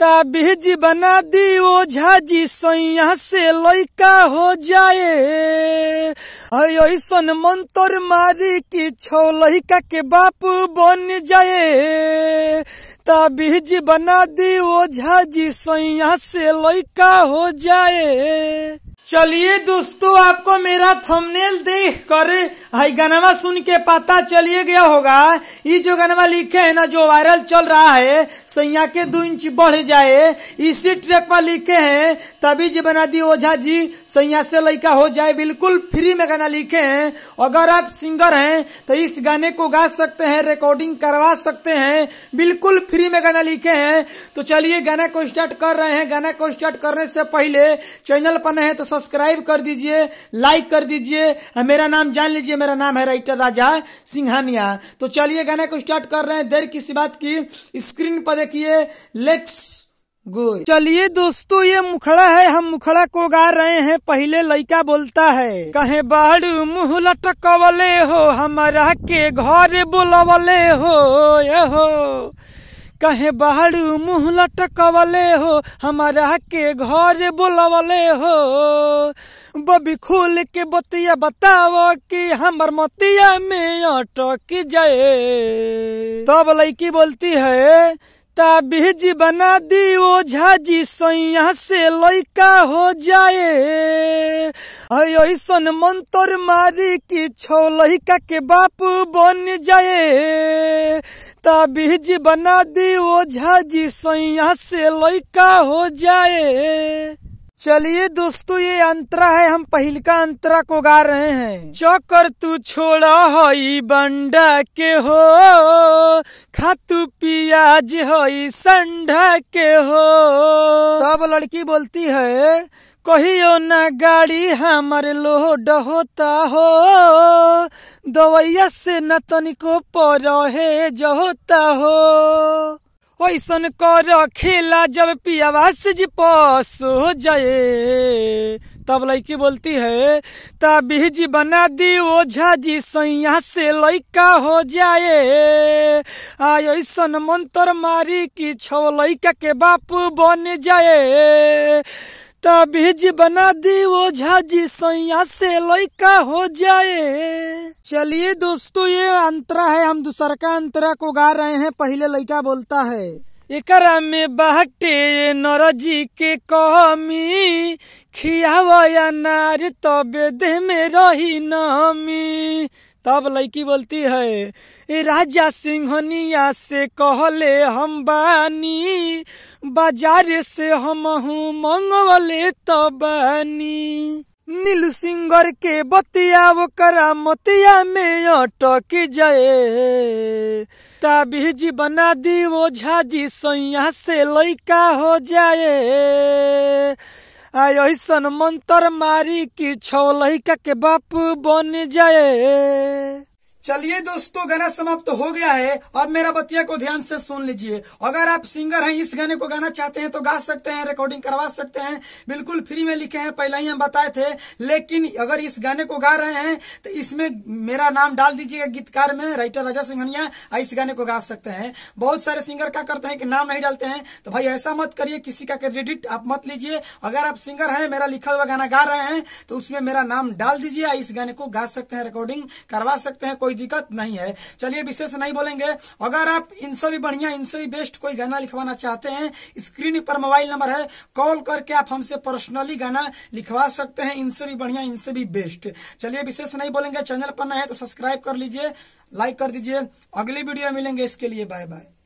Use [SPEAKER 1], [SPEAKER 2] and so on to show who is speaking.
[SPEAKER 1] ताबीज बना दी ओ झाजी सैया से लैका हो जाए ऐसन मंत्र मारी की छो लैका के बाप बन जाए ताबीज बना दी ओ झाजी सैया से लैका हो जाए चलिए दोस्तों आपको मेरा थंबनेल देख कर हाई गनवा सुन के पता चलिए गया होगा ये जो गनवा लिखे है ना जो वायरल चल रहा है सैया के दो इंच बढ़ जाए इसी ट्रैक पर लिखे हैं तभी जी बना दी ओझा जी सैया से लड़का हो जाए बिल्कुल फ्री में गाना लिखे हैं अगर आप सिंगर हैं तो इस गाने को गा सकते हैं रिकॉर्डिंग करवा सकते हैं बिल्कुल फ्री में गाना लिखे हैं तो चलिए गाना को स्टार्ट कर रहे हैं गाना को स्टार्ट करने से पहले चैनल पर नहीं है तो सब्सक्राइब कर दीजिए लाइक कर दीजिए हाँ, मेरा नाम जान लीजिए मेरा नाम है राइटर राजा सिंघानिया तो चलिए गाना को स्टार्ट कर रहे हैं देर किसी बात की स्क्रीन पर देखिए लेट्स गोय चलिए दोस्तों ये मुखड़ा है हम मुखड़ा को गा रहे हैं पहले लड़का बोलता है कहे बाड़ू मुँह लटकवले हो हमारा के घर बोलवले हो ये हो कहे बाड़ू मुँह लटकवले हो हमारा के घर बोलवले हो बबी खोल के बतिया बताओ कि हमार मतिया में अटक जाए तब लड़की बोलती है बेटा ताबीज बना दी ओ झाजी सैया से लैका हो जाए ऐसन मंत्र मारी की छो लैका के बाप बन जाए ताबीज बना दी ओ झाजी सैया से लैका हो जाए चलिए दोस्तों ये अंतरा है हम पहल का अंतरा को गा रहे हैं चौकर तू छोड़ा हई बंडा के हो खातू पियाज हई संडा के हो तब तो लड़की बोलती है कहियो ना गाड़ी हमारे लोड होता हो दवैया से न तनिको पर रहे जहोता हो ओसन को रखेला जब पियावास जी पास हो जाए तब लड़की बोलती है तभी जी बना दी ओझा जी सैया से लड़का हो जाए आय ऐसन मंत्र मारी कि छो लड़का के बाप बन जाए ताबीज बना दी वो झाजी सैया से लड़का हो जाए चलिए दोस्तों ये अंतरा है हम दूसर का अंतरा को गा रहे हैं पहले लड़का बोलता है एकरा में बहटे नरजी के कमी खिया नार तबे तो देह में रही नमी तब लड़की बोलती है ए राजा सिंहनिया से कहले हम बानी बाजार से हम हूँ मंगवले तबानी नील सिंगर के बतिया वो करा मतिया में अटक जाए ताबीज बना दी वो झाजी सैया से लड़का हो जाए ऐसन मंत्र मारी कि छौ लैका के बाप बन जाए चलिए दोस्तों गाना समाप्त तो हो गया है अब मेरा बतिया को ध्यान से सुन लीजिए अगर आप सिंगर हैं इस गाने को गाना चाहते हैं तो गा सकते हैं रिकॉर्डिंग करवा सकते हैं बिल्कुल फ्री में लिखे हैं पहले ही हम बताए थे लेकिन अगर इस गाने को गा रहे हैं तो इसमें मेरा नाम डाल दीजिएगा गीतकार में राइटर राजा सिंघनिया इस गाने को गा सकते हैं बहुत सारे सिंगर क्या करते हैं कि नाम नहीं डालते हैं तो भाई ऐसा मत करिए किसी का क्रेडिट आप मत लीजिए अगर आप सिंगर हैं मेरा लिखा हुआ गाना गा रहे हैं तो उसमें मेरा नाम डाल दीजिए इस गाने को गा सकते हैं रिकॉर्डिंग करवा सकते हैं कोई कोई दिक्कत नहीं है चलिए विशेष नहीं बोलेंगे अगर आप इनसे भी बढ़िया इनसे भी बेस्ट कोई गाना लिखवाना चाहते हैं स्क्रीन पर मोबाइल नंबर है कॉल करके आप हमसे पर्सनली गाना लिखवा सकते हैं इनसे भी बढ़िया इनसे भी बेस्ट चलिए विशेष नहीं बोलेंगे चैनल पर न है तो सब्सक्राइब कर लीजिए लाइक कर दीजिए अगली वीडियो मिलेंगे इसके लिए बाय बाय